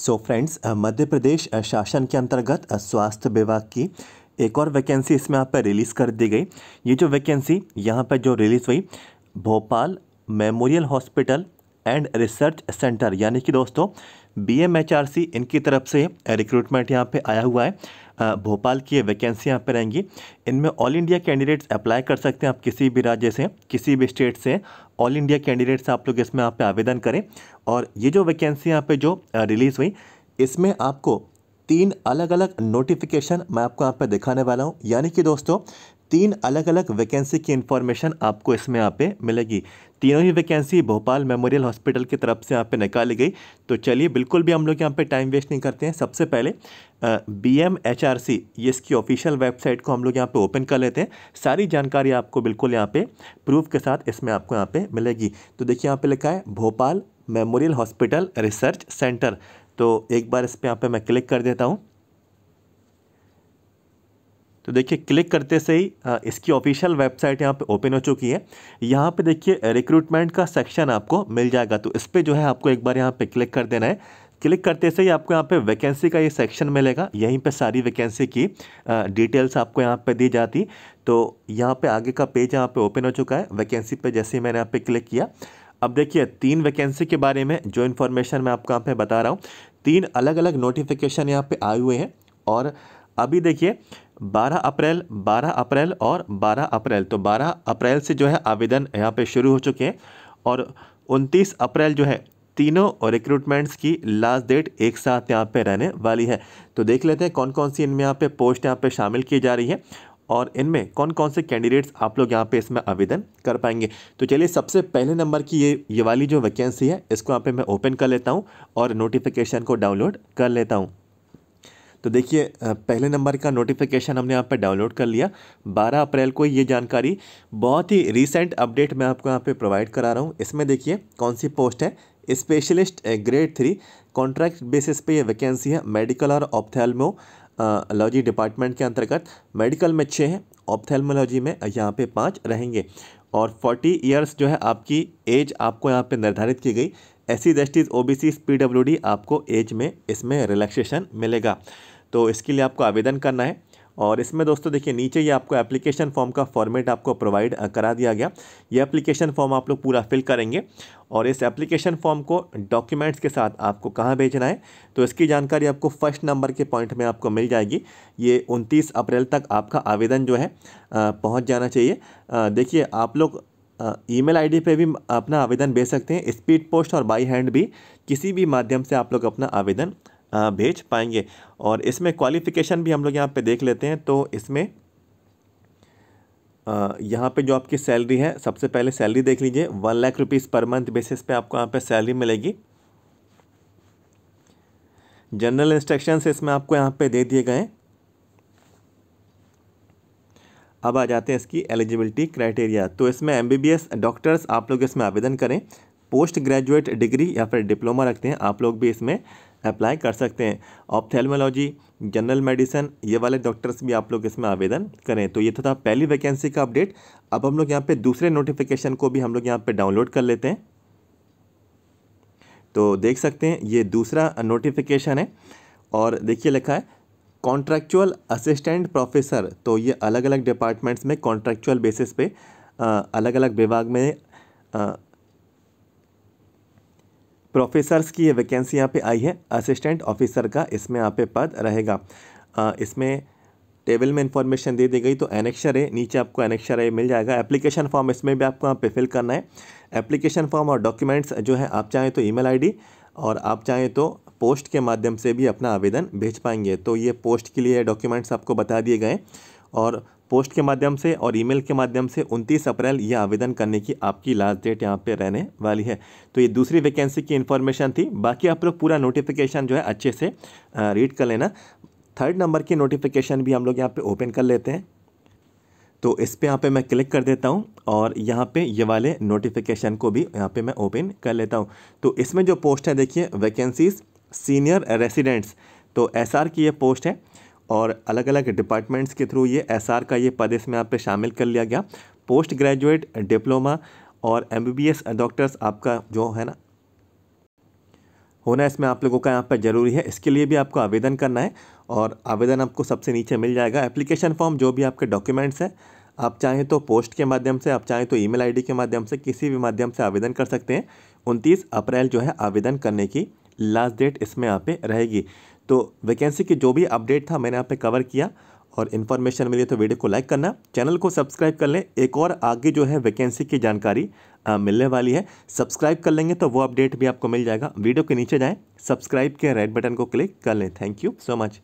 so friends मध्य प्रदेश शासन के अंतर्गत uh, स्वास्थ्य विभाग की एक और वैकेंसी इसमें यहाँ पर रिलीज़ कर दी गई ये जो वैकेंसी यहाँ पर जो रिलीज़ हुई Bhopal memorial hospital and research centre यानी कि दोस्तों B M H R C इनकी तरफ से रिक्रूटमेंट यहाँ पे आया हुआ है भोपाल की वैकेंसी यहाँ पे रहेंगी इनमें ऑल इंडिया कैंडिडेट्स अप्लाई कर सकते हैं आप किसी भी राज्य से किसी भी स्टेट से ऑल इंडिया कैंडिडेट्स आप लोग इसमें यहाँ पे आवेदन करें और ये जो वैकेंसी यहाँ पे जो रिलीज़ हुई इसमें आपको तीन अलग अलग नोटिफिकेशन मैं आपको यहाँ पे दिखाने वाला हूँ यानी कि दोस्तों तीन अलग अलग वैकेंसी की इन्फॉर्मेशन आपको इसमें यहाँ पे मिलेगी तीनों ही वैकेंसी भोपाल मेमोरियल हॉस्पिटल की तरफ से यहाँ पे निकाली गई तो चलिए बिल्कुल भी हम लोग यहाँ पे टाइम वेस्ट नहीं करते हैं सबसे पहले B M H R C ये इसकी ऑफिशियल वेबसाइट को हम लोग यहाँ पे ओपन कर लेते हैं सारी जानकारी आपको बिल्कुल यहाँ पे प्रूफ के साथ इसमें आपको यहाँ पे मिलेगी तो देखिए यहाँ पे लिखा है Bhopal memorial hospital research centre तो एक बार इस पर यहाँ पर मैं क्लिक कर देता हूँ तो देखिए क्लिक करते से ही इसकी ऑफिशियल वेबसाइट यहाँ पे ओपन हो चुकी है यहाँ पे देखिए रिक्रूटमेंट का सेक्शन आपको मिल जाएगा तो इस पर जो है आपको एक बार यहाँ पे क्लिक कर देना है क्लिक करते से ही आपको यहाँ पे वैकेंसी का ये सेक्शन मिलेगा यहीं पे सारी वैकेंसी की डिटेल्स आपको यहाँ पे दी जाती तो यहाँ पे आगे का पेज यहाँ पे ओपन हो चुका है वैकेंसी पे जैसे ही मैंने यहाँ पे क्लिक किया अब देखिए तीन वैकेंसी के बारे में जो इन्फॉर्मेशन मैं आपको यहाँ पे बता रहा हूँ तीन अलग अलग नोटिफिकेशन यहाँ पर आए हुए हैं और अभी देखिए 12 अप्रैल 12 अप्रैल और 12 अप्रैल तो 12 अप्रैल से जो है आवेदन यहाँ पे शुरू हो चुके हैं और 29 अप्रैल जो है तीनों रिक्रूटमेंट्स की लास्ट डेट एक साथ यहाँ पे रहने वाली है तो देख लेते हैं कौन कौन सी इनमें यहाँ पे पोस्ट यहाँ पे शामिल की जा रही है और इनमें कौन कौन से कैंडिडेट्स आप लोग यहाँ पे इसमें आवेदन कर पाएंगे तो चलिए सबसे पहले नंबर की ये ये वाली जो वैकेंसी है इसको यहाँ पे मैं ओपन कर लेता हूँ और नोटिफिकेशन को डाउनलोड कर लेता हूँ तो देखिए पहले नंबर का नोटिफिकेशन हमने यहाँ पर डाउनलोड कर लिया 12 अप्रैल को ये जानकारी बहुत ही रिसेंट अपडेट मैं आपको यहाँ पे प्रोवाइड करा रहा हूँ इसमें देखिए कौन सी पोस्ट है specialist grade three contract basis पे ये वैकेंसी है मेडिकल और ऑप्थेलमो लॉजी डिपार्टमेंट के अंतर्गत मेडिकल में छः हैं ऑप्थेलमोलॉजी में यहाँ पे पाँच रहेंगे और फोर्टी ईयर्स जो है आपकी एज आपको यहाँ पे निर्धारित की गई S C S O B C P W D आपको एज में इसमें रिलैक्सेशन मिलेगा तो इसके लिए आपको आवेदन करना है और इसमें दोस्तों देखिए नीचे ये आपको एप्लीकेशन फॉर्म का फॉर्मेट आपको प्रोवाइड करा दिया गया ये एप्लीकेशन फॉर्म आप लोग पूरा फिल करेंगे और इस एप्लीकेशन फॉर्म को डॉक्यूमेंट्स के साथ आपको कहाँ भेजना है तो इसकी जानकारी आपको फर्स्ट नंबर के पॉइंट में आपको मिल जाएगी ये 29 अप्रैल तक आपका आवेदन जो है पहुँच जाना चाहिए देखिए आप लोग ई मेल आई भी अपना आवेदन भेज सकते हैं स्पीड पोस्ट और बाई हैंड भी किसी भी माध्यम से आप लोग अपना आवेदन भेज पाएंगे और इसमें क्वालिफ़िकेशन भी हम लोग यहाँ पे देख लेते हैं तो इसमें यहाँ पे जो आपकी सैलरी है सबसे पहले सैलरी देख लीजिए one lakh rupees per month basis पे आपको यहाँ पे सैलरी मिलेगी जनरल इंस्ट्रक्शंस इसमें आपको यहाँ पे दे दिए गए अब आ जाते हैं इसकी एलिजिबिलिटी क्राइटेरिया तो इसमें एम डॉक्टर्स आप लोग इसमें आवेदन करें पोस्ट ग्रेजुएट डिग्री या फिर डिप्लोमा रखते हैं आप लोग भी इसमें अप्लाई कर सकते हैं ऑप्थेलमोलॉजी जनरल मेडिसिन ये वाले डॉक्टर्स भी आप लोग इसमें आवेदन करें तो ये तो था पहली वैकेंसी का अपडेट अब हम लोग यहाँ पे दूसरे नोटिफिकेशन को भी हम लोग यहाँ पे डाउनलोड कर लेते हैं तो देख सकते हैं ये दूसरा नोटिफिकेशन है और देखिए लिखा है कॉन्ट्रेक्चुअल असिस्टेंट प्रोफेसर तो ये अलग अलग डिपार्टमेंट्स में कॉन्ट्रेक्चुअल बेसिस पे आ, अलग अलग विभाग में आ, प्रोफेसर्स की ये वैकेंसी यहाँ पे आई है असिस्टेंट ऑफिसर का इसमें यहाँ पे पद रहेगा आ, इसमें टेबल में इंफॉर्मेशन दे दी गई तो एनेक्शर है नीचे आपको एनेक्शर है मिल जाएगा एप्लीकेशन फॉर्म इसमें भी आपको यहाँ पे फिल करना है एप्लीकेशन फॉर्म और डॉक्यूमेंट्स जो है आप चाहें तो ई मेल और आप चाहें तो पोस्ट के माध्यम से भी अपना आवेदन भेज पाएंगे तो ये पोस्ट के लिए डॉक्यूमेंट्स आपको बता दिए गए और पोस्ट के माध्यम से और ईमेल के माध्यम से 29 अप्रैल यह आवेदन करने की आपकी लास्ट डेट यहाँ पे रहने वाली है तो ये दूसरी वैकेंसी की इन्फॉर्मेशन थी बाकी आप लोग पूरा नोटिफिकेशन जो है अच्छे से रीड कर लेना थर्ड नंबर की नोटिफिकेशन भी हम लोग यहाँ पे ओपन कर लेते हैं तो इस पर यहाँ पे मैं क्लिक कर देता हूँ और यहाँ पे ये वाले नोटिफिकेशन को भी यहाँ पे मैं ओपन कर लेता हूँ तो इसमें जो पोस्ट है देखिए वैकेंसीज़ सीनियर रेसिडेंट्स तो एसआर की ये पोस्ट है और अलग अलग डिपार्टमेंट्स के थ्रू ये एस का ये पद इसमें आप पे शामिल कर लिया गया पोस्ट ग्रेजुएट डिप्लोमा और एम डॉक्टर्स आपका जो है ना होना इसमें आप लोगों का यहाँ पर ज़रूरी है इसके लिए भी आपको आवेदन करना है और आवेदन आपको सबसे नीचे मिल जाएगा एप्लीकेशन फॉर्म जो भी आपके डॉक्यूमेंट्स हैं आप चाहें तो पोस्ट के माध्यम से आप चाहें तो ईमेल आईडी के माध्यम से किसी भी माध्यम से आवेदन कर सकते हैं उनतीस अप्रैल जो है आवेदन करने की लास्ट डेट इसमें यहाँ पे रहेगी तो वैकेंसी की जो भी अपडेट था मैंने यहाँ पे कवर किया और इन्फॉर्मेशन मिली तो वीडियो को लाइक करना चैनल को सब्सक्राइब कर लें एक और आगे जो है वैकेंसी की जानकारी आ, मिलने वाली है सब्सक्राइब कर लेंगे तो वो अपडेट भी आपको मिल जाएगा वीडियो के नीचे जाएँ सब्सक्राइब के रेड बटन को क्लिक कर लें थैंक यू सो मच